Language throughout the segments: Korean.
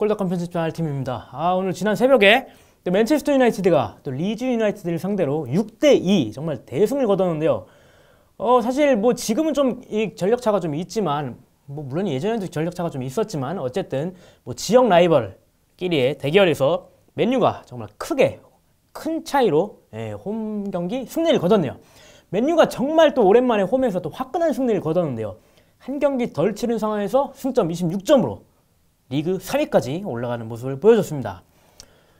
골닷컴 편집장 팀입니다. 아 오늘 지난 새벽에 맨체스터 유나이티드가 또 리즈 유나이티드를 상대로 6대2 정말 대승을 거뒀는데요. 어 사실 뭐 지금은 좀이 전력차가 좀 있지만 뭐 물론 예전에도 전력차가 좀 있었지만 어쨌든 뭐 지역 라이벌끼리의 대결에서 맨유가 정말 크게 큰 차이로 예, 홈 경기 승리를 거뒀네요. 맨유가 정말 또 오랜만에 홈에서 또 화끈한 승리를 거뒀는데요. 한 경기 덜 치른 상황에서 승점 26점으로 리그 3위까지 올라가는 모습을 보여줬습니다.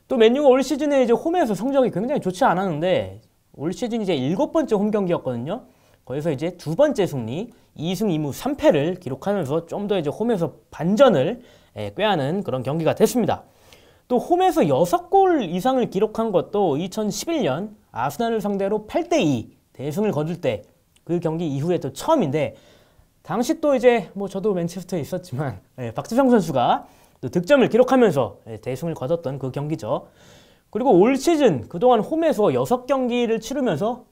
또 맨유가 올 시즌에 이제 홈에서 성적이 굉장히 좋지 않았는데 올 시즌 이제 일곱 번째 홈 경기였거든요. 거기서 이제 두 번째 승리, 2승 2무 3패를 기록하면서 좀 더 이제 홈에서 반전을 예, 꾀하는 그런 경기가 됐습니다. 또 홈에서 6골 이상을 기록한 것도 2011년 아스날을 상대로 8대2 대승을 거둘 때 그 경기 이후에 또 처음인데 당시 또 이제 뭐 저도 맨체스터에 있었지만 예, 박지성 선수가 득점을 기록하면서 예, 대승을 거뒀던 그 경기죠. 그리고 올 시즌 그동안 홈에서 여섯 경기를 치르면서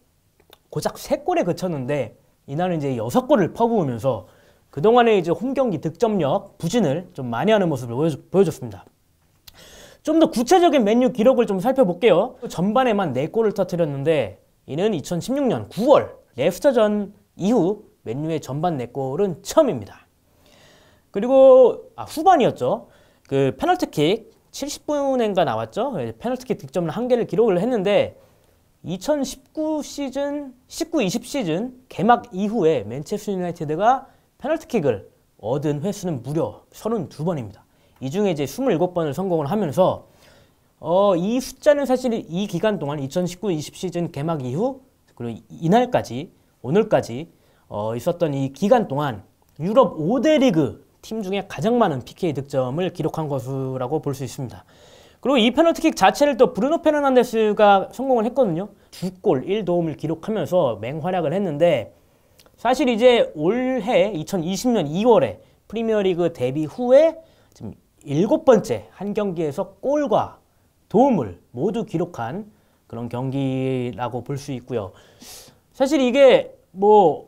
고작 세골에 그쳤는데 이날은 이제 여섯 골을 퍼부으면서 그동안의 이제 홈 경기 득점력 부진을 좀 많이 하는 모습을 보여줬습니다. 좀 더 구체적인 맨유 기록을 좀 살펴볼게요. 전반에만 네골을 터뜨렸는데 이는 2016년 9월 레스터전 이후 맨유의 전반 내골은 네 처음입니다. 그리고 아, 후반이었죠. 그 페널티킥 70분엔가 나왔죠. 예, 페널티킥 득점을 한 개를 기록을 했는데 2019 시즌, 19-20 시즌 개막 이후에 맨체스터 유나이티드가 페널티킥을 얻은 횟수는 무려 32번입니다. 이 중에 이제 27번을 성공을 하면서 어, 이 숫자는 사실 이 기간 동안 2019-20 시즌 개막 이후 그리고 이날까지 오늘까지 어, 있었던 이 기간 동안 유럽 5대 리그 팀 중에 가장 많은 PK 득점을 기록한 것이라고 볼 수 있습니다. 그리고 이 페널티킥 자체를 또 브루노 페르난데스가 성공을 했거든요. 두골 1도움을 기록하면서 맹활약을 했는데 사실 이제 올해 2020년 2월에 프리미어리그 데뷔 후에 지금 일곱 번째 한 경기에서 골과 도움을 모두 기록한 그런 경기라고 볼 수 있고요. 사실 이게 뭐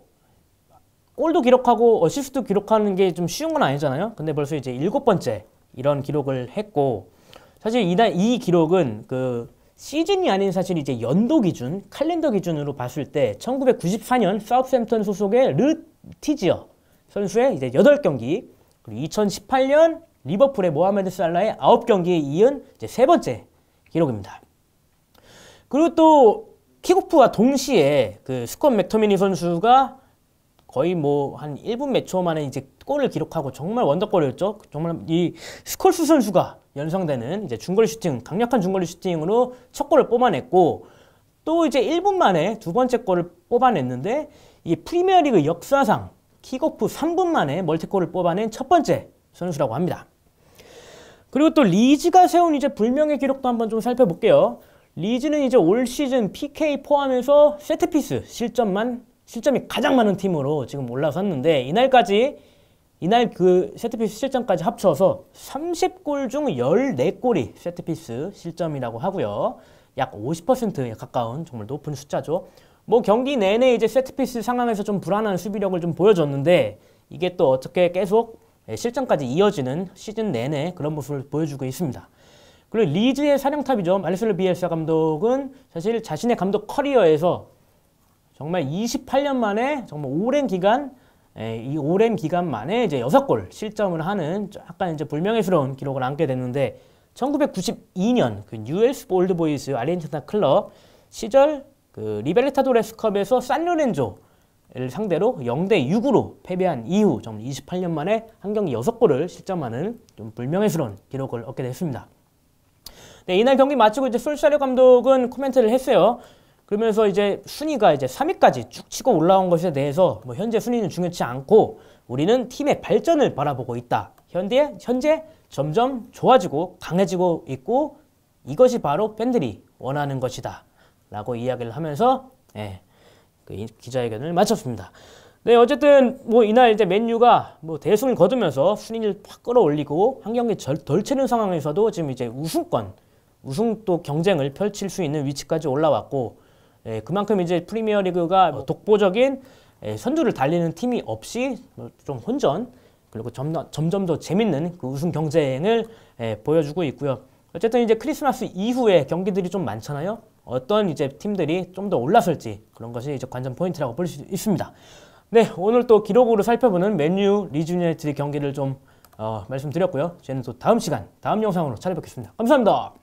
골도 기록하고 어시스트 기록하는 게 좀 쉬운 건 아니잖아요. 근데 벌써 이제 일곱 번째 이런 기록을 했고 사실 이날 이 기록은 그 시즌이 아닌 사실 이제 연도 기준, 칼렌더 기준으로 봤을 때 1994년 사우스햄튼 소속의 르 티지어 선수의 이제 여덟 경기 그리고 2018년 리버풀의 모하메드 살라의 아홉 경기에 이은 이제 세 번째 기록입니다. 그리고 또 킥오프와 동시에 그 스콧 맥터미니 선수가 거의 뭐 한 1분 몇 초 만에 이제 골을 기록하고 정말 원더골이었죠. 정말 이 스콜스 선수가 연상되는 이제 중거리 슈팅, 강력한 중거리 슈팅으로 첫 골을 뽑아냈고 또 이제 1분 만에 두 번째 골을 뽑아냈는데 이 프리미어리그 역사상 킥오프 3분 만에 멀티골을 뽑아낸 첫 번째 선수라고 합니다. 그리고 또 리즈가 세운 이제 불명의 기록도 한번 좀 살펴볼게요. 리즈는 이제 올 시즌 PK 포함해서 세트피스 실점만 실점이 가장 많은 팀으로 지금 올라섰는데 이날까지 이날 그 세트피스 실점까지 합쳐서 30골 중 14골이 세트피스 실점이라고 하고요. 약 50%에 가까운 정말 높은 숫자죠. 뭐 경기 내내 이제 세트피스 상황에서 좀 불안한 수비력을 좀 보여줬는데 이게 또 어떻게 계속 실점까지 이어지는 시즌 내내 그런 모습을 보여주고 있습니다. 그리고 리즈의 사령탑이죠. 알리슬르 비엘사 감독은 사실 자신의 감독 커리어에서 정말 28년 만에 정말 오랜 기간 예, 이 오랜 기간 만에 이제 여섯 골 실점을 하는 약간 이제 불명예스러운 기록을 안게 됐는데 1992년 그 u 스 볼드보이스 아르헨티나 클럽 시절 그 리베르타도레스컵에서 산로렌조를 상대로 0대 6으로 패배한 이후 정 28년 만에 한 경기 여섯 골을 실점하는 좀 불명예스러운 기록을 얻게 됐습니다. 네, 이날 경기 마치고 이제 술사료 감독은 코멘트를 했어요. 그러면서 이제 순위가 이제 3위까지 쭉 치고 올라온 것에 대해서 뭐 현재 순위는 중요치 않고 우리는 팀의 발전을 바라보고 있다. 현대 현재 점점 좋아지고 강해지고 있고 이것이 바로 팬들이 원하는 것이다. 라고 이야기를 하면서 예, 그 기자회견을 마쳤습니다. 네, 어쨌든 뭐 이날 이제 맨유가 뭐 대승을 거두면서 순위를 확 끌어올리고 환경이 절, 덜 채는 상황에서도 지금 이제 우승권, 우승 또 경쟁을 펼칠 수 있는 위치까지 올라왔고 예, 그만큼 이제 프리미어 리그가 뭐 독보적인 예, 선두를 달리는 팀이 없이 뭐 좀 혼전 그리고 점점, 점점 더 재밌는 그 우승 경쟁을 예, 보여주고 있고요. 어쨌든 이제 크리스마스 이후에 경기들이 좀 많잖아요. 어떤 이제 팀들이 좀 더 올라설지 그런 것이 이제 관전 포인트라고 볼 수 있습니다. 네, 오늘 또 기록으로 살펴보는 맨유 리즈니이트 경기를 좀 어, 말씀드렸고요. 저희는 또 다음 시간, 다음 영상으로 찾아뵙겠습니다. 감사합니다.